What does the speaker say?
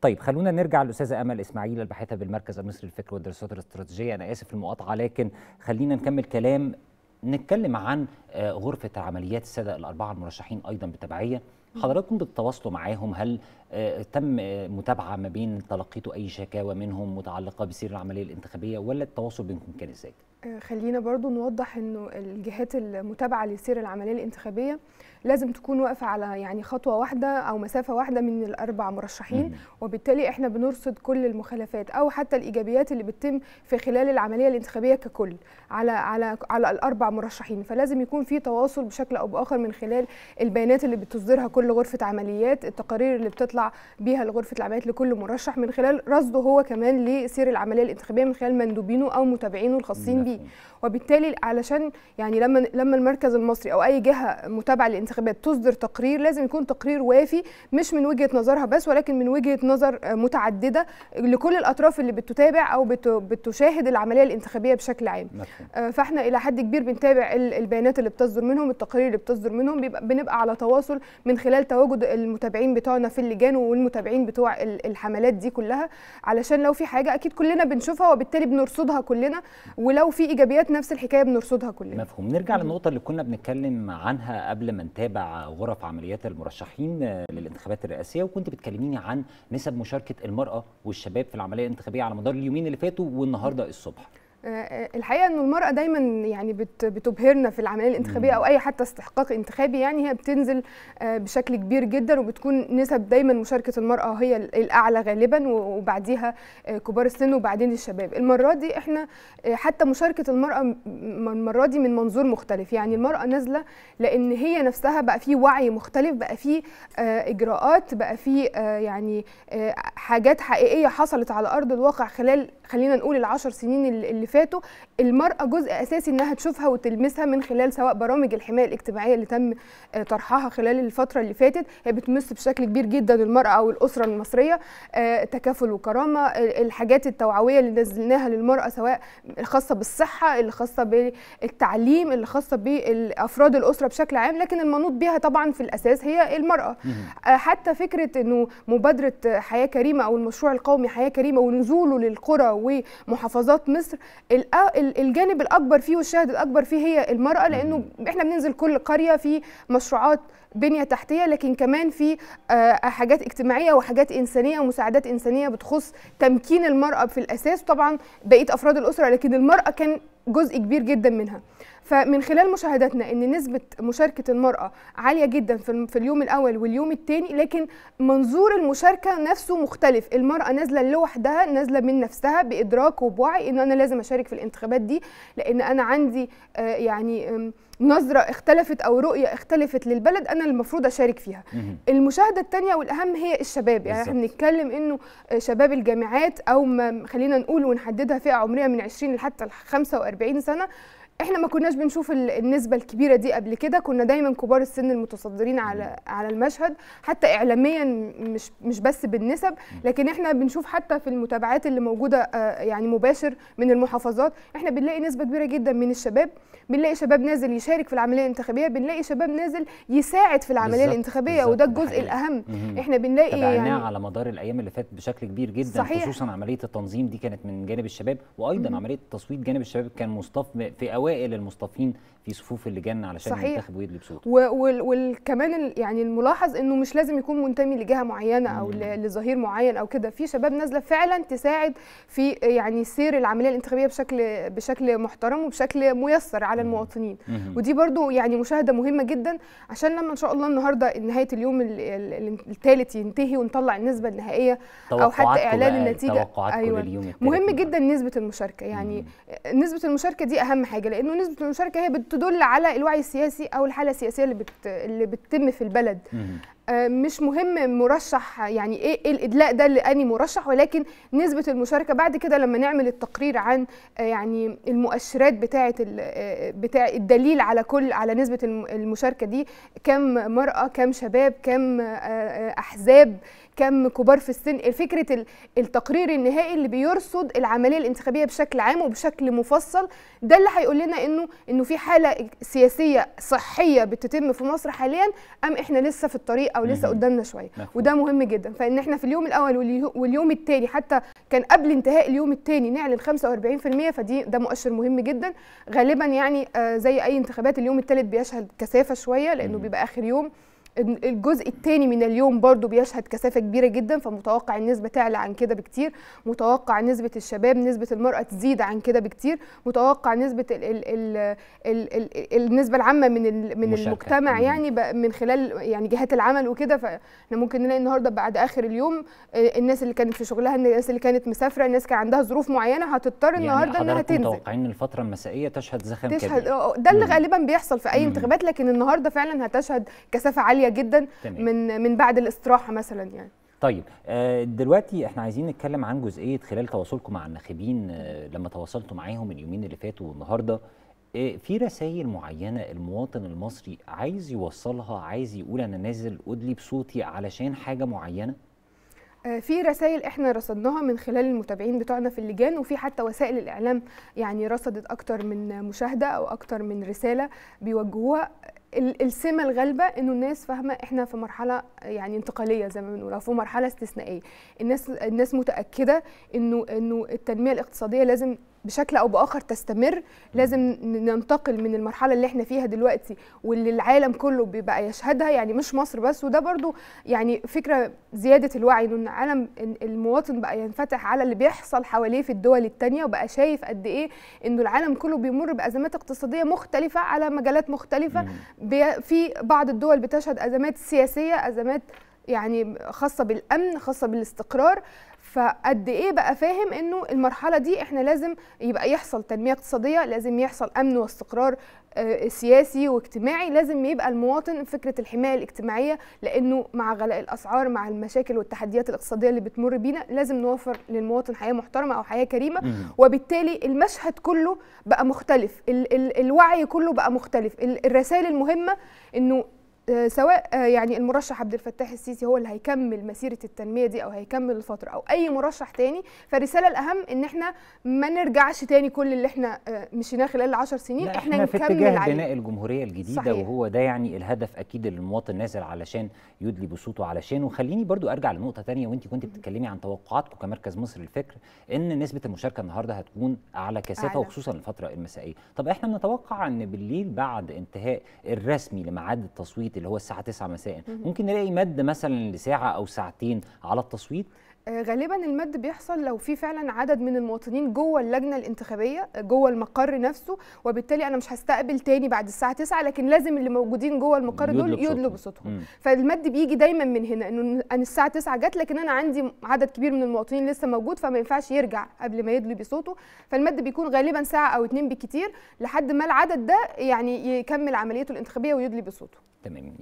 طيب خلونا نرجع للاستاذه امل اسماعيل الباحثه بالمركز المصري للفكر والدراسات الاستراتيجيه انا اسف المقاطعه لكن خلينا نكمل كلام نتكلم عن آه، غرفه عمليات الساده الاربعه المرشحين ايضا بتبعيه حضراتكم بتتواصلوا معاهم هل تم متابعه ما بين تلقيتوا اي شكاوى منهم متعلقه بسير العمليه الانتخابيه ولا التواصل بينكم كان ازاي؟ آه، خلينا برضو نوضح انه الجهات المتابعه لسير العمليه الانتخابيه لازم تكون واقفه على يعني خطوه واحده او مسافه واحده من الاربع مرشحين وبالتالي احنا بنرصد كل المخالفات او حتى الايجابيات اللي بتتم في خلال العمليه الانتخابيه ككل على على على الاربع مرشحين فلازم يكون في تواصل بشكل او باخر من خلال البيانات اللي بتصدرها كل غرفه عمليات التقارير اللي بتطلع هيطلع بيها لغرفه العمليات لكل مرشح من خلال رصده هو كمان لسير العمليه الانتخابيه من خلال مندوبينه او متابعينه الخاصين بيه وبالتالي علشان يعني لما لما المركز المصري او اي جهه متابعه للانتخابات تصدر تقرير لازم يكون تقرير وافي مش من وجهه نظرها بس ولكن من وجهه نظر متعدده لكل الاطراف اللي بتتابع او بتشاهد العمليه الانتخابيه بشكل عام مفهوم. آه، فاحنا الى حد كبير بنتابع البيانات اللي بتصدر منهم التقارير اللي بتصدر منهم بنبقى على تواصل من خلال تواجد المتابعين بتوعنا في اللجان المكان والمتابعين بتوع الحملات دي كلها علشان لو في حاجه اكيد كلنا بنشوفها وبالتالي بنرصدها كلنا ولو في ايجابيات نفس الحكايه بنرصدها كلنا مفهوم نرجع للنقطه اللي كنا بنتكلم عنها قبل ما نتابع غرف عمليات المرشحين للانتخابات الرئاسيه وكنت بتكلميني عن نسب مشاركه المراه والشباب في العمليه الانتخابيه على مدار اليومين اللي فاتوا والنهارده الصبح الحقيقه انه المراه دايما يعني بتبهرنا في العمليه الانتخابيه او اي حتى استحقاق انتخابي يعني هي بتنزل آه، بشكل كبير جدا وبتكون نسب دايما مشاركه المراه هي الاعلى غالبا وبعديها آه، كبار السن وبعدين الشباب المره دي احنا آه، حتى مشاركه المراه المره دي من منظور مختلف يعني المراه نازله لان هي نفسها بقى في وعي مختلف بقى في اجراءات بقى في يعني حاجات حقيقيه حصلت على ارض الواقع خلال خلينا نقول العشر سنين اللي فاتوا المرأة جزء أساسي أنها تشوفها وتلمسها من خلال سواء برامج الحماية الاجتماعية اللي تم آه، طرحها خلال الفترة اللي فاتت هي بتمس بشكل كبير جدا المرأة أو الأسرة المصرية آه، تكافل وكرامة الحاجات التوعوية اللي نزلناها للمرأة سواء الخاصة بالصحة اللي خاصة بالتعليم اللي خاصة بأفراد الأسرة بشكل عام لكن المنوط بها طبعا في الأساس هي المرأة آه، حتى فكرة أنه مبادرة حياة كريمة أو المشروع القومي حياة كريمة ونزوله للقرى ومحافظات مصر آه، الجانب الاكبر فيه والشاهد الاكبر فيه هي المراه لانه احنا بننزل كل قريه في مشروعات بنيه تحتيه لكن كمان في آه، حاجات اجتماعيه وحاجات انسانيه ومساعدات انسانيه بتخص تمكين المراه في الاساس طبعا بقيه افراد الاسره لكن المراه كان جزء كبير جدا منها فمن خلال مشاهداتنا ان نسبه مشاركه المراه عاليه جدا في اليوم الاول واليوم الثاني لكن منظور المشاركه نفسه مختلف المراه نازله لوحدها نازله من نفسها بادراك وبوعي ان انا لازم اشارك في الانتخابات دي لان انا عندي آه، يعني نظرة اختلفت أو رؤية اختلفت للبلد أنا المفروض أشارك فيها المشاهدة الثانية والأهم هي الشباب يعني احنا بنتكلم أنه شباب الجامعات أو ما خلينا نقول ونحددها فئة عمرية من 20 لحتى 45 سنة احنا ما كناش بنشوف النسبه الكبيره دي قبل كده كنا دايما كبار السن المتصدرين على على المشهد حتى اعلاميا مش مش بس بالنسب لكن احنا بنشوف حتى في المتابعات اللي موجوده آه، يعني مباشر من المحافظات احنا بنلاقي نسبه كبيره جدا من الشباب بنلاقي شباب نازل يشارك في العمليه الانتخابيه بنلاقي شباب نازل يساعد في العمليه بالزبط الانتخابيه بالزبط وده الجزء حقيقة. الاهم مم. احنا بنلاقي يعني على مدار الايام اللي فاتت بشكل كبير جدا صحيح. خصوصا عمليه التنظيم دي كانت من جانب الشباب وايضا مم. عمليه التصويت جانب الشباب كان مصطف في أول اوائل المصطفين في صفوف اللجان علشان صحيح. ينتخب ويدلي بصوته وكمان يعني الملاحظ انه مش لازم يكون منتمي لجهه معينه او لظهير معين او كده في شباب نازله فعلا تساعد في يعني سير العمليه الانتخابيه بشكل بشكل محترم وبشكل ميسر على المواطنين ودي برضو يعني مشاهده مهمه جدا عشان لما ان شاء الله النهارده نهايه اليوم الثالث ينتهي ونطلع النسبه النهائيه او حتى اعلان النتيجه ايوه مهم جدا نسبه المشاركه يعني نسبه المشاركه دي اهم حاجه لانه نسبه المشاركه هي بتدل على الوعي السياسي او الحاله السياسيه اللي بت... اللي بتتم في البلد آه، مش مهم مرشح يعني إيه،, ايه الادلاء ده لاني مرشح ولكن نسبه المشاركه بعد كده لما نعمل التقرير عن آه، يعني المؤشرات بتاعه آه، بتاع الدليل على كل على نسبه المشاركه دي كم مراه كم شباب كم احزاب كم كبار في السن فكره التقرير النهائي اللي بيرصد العمليه الانتخابيه بشكل عام وبشكل مفصل ده اللي هيقول لنا انه انه في حاله سياسيه صحيه بتتم في مصر حاليا ام احنا لسه في الطريق او لسه قدامنا شويه وده مهم جدا فان احنا في اليوم الاول واليوم الثاني حتى كان قبل انتهاء اليوم الثاني نعلن 45% فدي ده مؤشر مهم جدا غالبا يعني آه، زي اي انتخابات اليوم الثالث بيشهد كثافه شويه لانه بيبقى اخر يوم الجزء الثاني من اليوم برضو بيشهد كثافة كبيرة جدا فمتوقع النسبة تعلى عن كده بكتير متوقع نسبة الشباب نسبة المرأة تزيد عن كده بكتير متوقع نسبة الـ الـ الـ الـ الـ النسبة العامة من من المجتمع يعني من خلال يعني جهات العمل وكده فاحنا ممكن نلاقي النهارده بعد اخر اليوم آه، الناس اللي كانت في شغلها الناس اللي كانت مسافرة الناس كان عندها ظروف معينة هتضطر يعني النهارده يعني انها تنزل متوقعين الفترة المسائية تشهد زخم تشهد كبير آه، آه، ده اللي غالبا بيحصل في اي انتخابات لكن النهارده فعلا هتشهد كثافة عالية عاليه جدا تمام. من من بعد الاستراحه مثلا يعني طيب آه، دلوقتي احنا عايزين نتكلم عن جزئيه خلال تواصلكم مع الناخبين آه، لما تواصلتوا معاهم اليومين اللي فاتوا والنهارده آه، في رسائل معينه المواطن المصري عايز يوصلها عايز يقول انا نازل ادلي بصوتي علشان حاجه معينه في رسائل احنا رصدناها من خلال المتابعين بتوعنا في اللجان وفي حتى وسائل الاعلام يعني رصدت اكتر من مشاهده او اكتر من رساله بيوجهوها السمه الغالبه انه الناس فاهمه احنا في مرحله يعني انتقاليه زي ما بنقول او في مرحله استثنائيه الناس الناس متاكده انه انه التنميه الاقتصاديه لازم بشكل او باخر تستمر لازم ننتقل من المرحله اللي احنا فيها دلوقتي واللي العالم كله بيبقى يشهدها يعني مش مصر بس وده برضو يعني فكره زياده الوعي ان العالم المواطن بقى ينفتح على اللي بيحصل حواليه في الدول الثانيه وبقى شايف قد ايه انه العالم كله بيمر بازمات اقتصاديه مختلفه على مجالات مختلفه في بعض الدول بتشهد ازمات سياسيه ازمات يعني خاصه بالامن خاصه بالاستقرار فقد ايه بقى فاهم انه المرحله دي احنا لازم يبقى يحصل تنميه اقتصاديه لازم يحصل امن واستقرار آه، سياسي واجتماعي لازم يبقى المواطن فكره الحمايه الاجتماعيه لانه مع غلاء الاسعار مع المشاكل والتحديات الاقتصاديه اللي بتمر بينا لازم نوفر للمواطن حياه محترمه او حياه كريمه وبالتالي المشهد كله بقى مختلف ال ال الوعي كله بقى مختلف الرسائل المهمه انه آه، سواء آه، يعني المرشح عبد الفتاح السيسي هو اللي هيكمل مسيره التنميه دي او هيكمل الفتره او اي مرشح تاني فالرساله الاهم ان احنا ما نرجعش تاني كل اللي احنا مشيناه خلال 10 سنين احنا, احنا في اتجاه بناء الجمهوريه الجديده صحيح. وهو ده يعني الهدف اكيد اللي المواطن نازل علشان يدلي بصوته علشان وخليني برضو ارجع لنقطه تانية وانت كنت بتتكلمي عن توقعاتكم كمركز مصر للفكر ان نسبه المشاركه النهارده هتكون اعلى كثافه وخصوصا الفتره المسائيه طب احنا بنتوقع ان بالليل بعد انتهاء الرسمي لميعاد التصويت اللي هو الساعه 9 مساء ممكن نلاقي مد مثلا لساعه او ساعتين على التصويت آه، غالبا المد بيحصل لو في فعلا عدد من المواطنين جوه اللجنه الانتخابيه آه، جوه المقر نفسه وبالتالي انا مش هستقبل تاني بعد الساعه 9 لكن لازم اللي موجودين جوه المقر دول يدلوا بصوتهم فالمد بيجي دايما من هنا انه انا الساعه 9 جت لكن انا عندي عدد كبير من المواطنين لسه موجود فما ينفعش يرجع قبل ما يدلي بصوته فالمد بيكون غالبا ساعه او اتنين بكتير لحد ما العدد ده يعني يكمل عمليته الانتخابيه ويدلي بصوته تمام